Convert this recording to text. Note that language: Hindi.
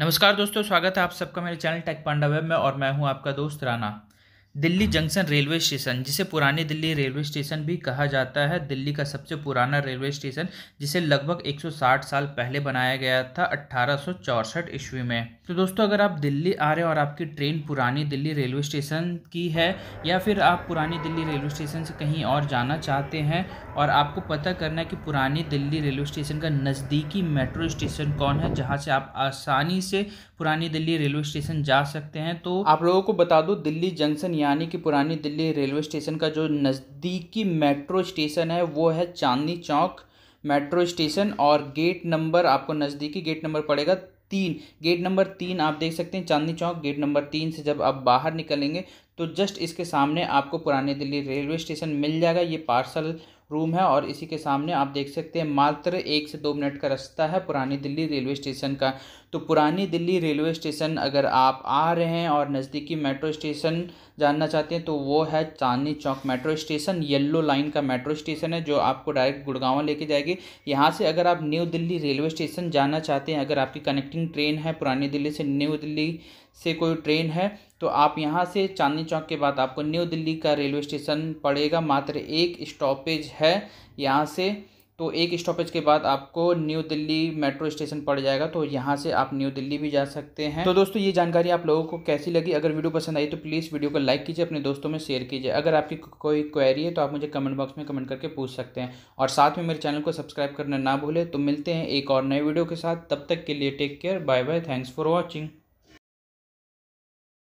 नमस्कार दोस्तों स्वागत है आप सबका मेरे चैनल टेक पांडा वेब में और मैं हूं आपका दोस्त Rana Delhi junction railway station जिसे पुरानी दिल्ली रेलवे स्टेशन भी कहा जाता है दिल्ली का सबसे पुराना रेलवे स्टेशन जिसे लगभग 160 साल पहले बनाया गया था अट्ठारह ईस्वी में तो दोस्तों अगर आप दिल्ली आ रहे हो और आपकी ट्रेन पुरानी दिल्ली रेलवे स्टेशन की है या फिर आप पुरानी दिल्ली रेलवे स्टेशन से कहीं और जाना चाहते हैं और आपको पता करना है कि पुरानी दिल्ली रेलवे स्टेशन का नज़दीकी मेट्रो स्टेशन कौन है जहाँ से आप आसानी से पुरानी दिल्ली रेलवे स्टेशन जा सकते हैं तो आप लोगों को बता दो दिल्ली जंक्शन यानी कि पुरानी दिल्ली रेलवे स्टेशन का जो नज़दीकी मेट्रो स्टेशन है वो है चांदनी चौक मेट्रो स्टेशन और गेट नंबर आपको नज़दीकी गेट नंबर पड़ेगा तीन गेट नंबर तीन आप देख सकते हैं चांदनी चौक गेट नंबर तीन से जब आप बाहर निकलेंगे तो जस्ट इसके सामने आपको पुरानी दिल्ली रेलवे स्टेशन मिल जाएगा ये पार्सल रूम है और इसी के सामने आप देख सकते हैं मात्र एक से दो मिनट का रास्ता है पुरानी दिल्ली रेलवे स्टेशन का तो पुरानी दिल्ली रेलवे स्टेशन अगर आप आ रहे हैं और नज़दीकी मेट्रो स्टेशन जानना चाहते हैं तो वो है Chandni Chowk metro station yellow line का मेट्रो स्टेशन है जो आपको डायरेक्ट गुड़गांव लेके जाएगी यहाँ से अगर आप न्यू दिल्ली रेलवे स्टेशन जाना चाहते हैं अगर आपकी कनेक्टिंग ट्रेन है पुरानी दिल्ली से न्यू दिल्ली से कोई ट्रेन है तो आप यहाँ से चांदनी चौक के बाद आपको न्यू दिल्ली का रेलवे स्टेशन पड़ेगा मात्र एक स्टॉपेज है यहाँ से तो एक स्टॉपेज के बाद आपको न्यू दिल्ली मेट्रो स्टेशन पड़ जाएगा तो यहाँ से आप न्यू दिल्ली भी जा सकते हैं तो दोस्तों ये जानकारी आप लोगों को कैसी लगी अगर वीडियो पसंद आई तो प्लीज़ वीडियो को लाइक कीजिए अपने दोस्तों में शेयर कीजिए अगर आपकी कोई क्वेरी है तो आप मुझे कमेंट बॉक्स में कमेंट करके पूछ सकते हैं और साथ में मेरे चैनल को सब्सक्राइब करना ना भूलें तो मिलते हैं एक और नए वीडियो के साथ तब तक के लिए take care bye bye thanks for watching